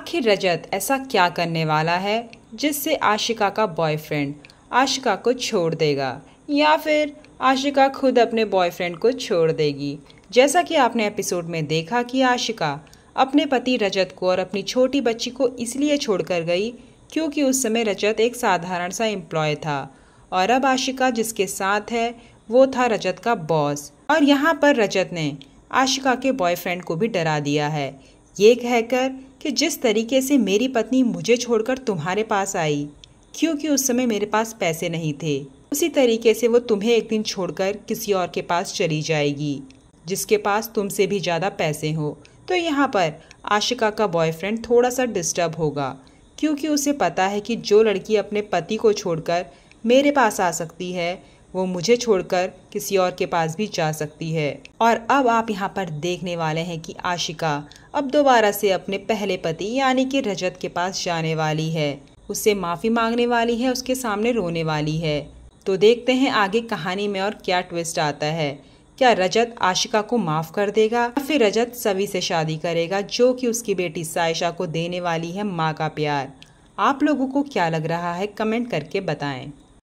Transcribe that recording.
आखिर रजत ऐसा क्या करने वाला है जिससे आशिका का बॉयफ्रेंड आशिका को छोड़ देगा या फिर आशिका खुद अपने बॉयफ्रेंड को छोड़ देगी जैसा कि आपने एपिसोड में देखा कि आशिका अपने पति रजत को और अपनी छोटी बच्ची को इसलिए छोड़कर गई क्योंकि उस समय रजत एक साधारण सा एम्प्लॉय था और अब आशिका जिसके साथ है वो था रजत का बॉस और यहाँ पर रजत ने आशिका के बॉयफ्रेंड को भी डरा दिया है ये कहकर कि जिस तरीके से मेरी पत्नी मुझे छोड़कर तुम्हारे पास आई क्योंकि उस समय मेरे पास पैसे नहीं थे उसी तरीके से वो तुम्हें एक दिन छोड़कर किसी और के पास चली जाएगी जिसके पास तुमसे भी ज़्यादा पैसे हो तो यहाँ पर आशिका का बॉयफ्रेंड थोड़ा सा डिस्टर्ब होगा क्योंकि उसे पता है कि जो लड़की अपने पति को छोड़कर मेरे पास आ सकती है वो मुझे छोड़कर किसी और के पास भी जा सकती है और अब आप यहाँ पर देखने वाले हैं कि आशिका अब दोबारा से अपने पहले पति यानी कि रजत के पास जाने वाली है उससे माफ़ी मांगने वाली है उसके सामने रोने वाली है तो देखते हैं आगे कहानी में और क्या ट्विस्ट आता है क्या रजत आशिका को माफ़ कर देगा या फिर रजत सभी से शादी करेगा जो कि उसकी बेटी साइशा को देने वाली है माँ का प्यार आप लोगों को क्या लग रहा है कमेंट करके बताएं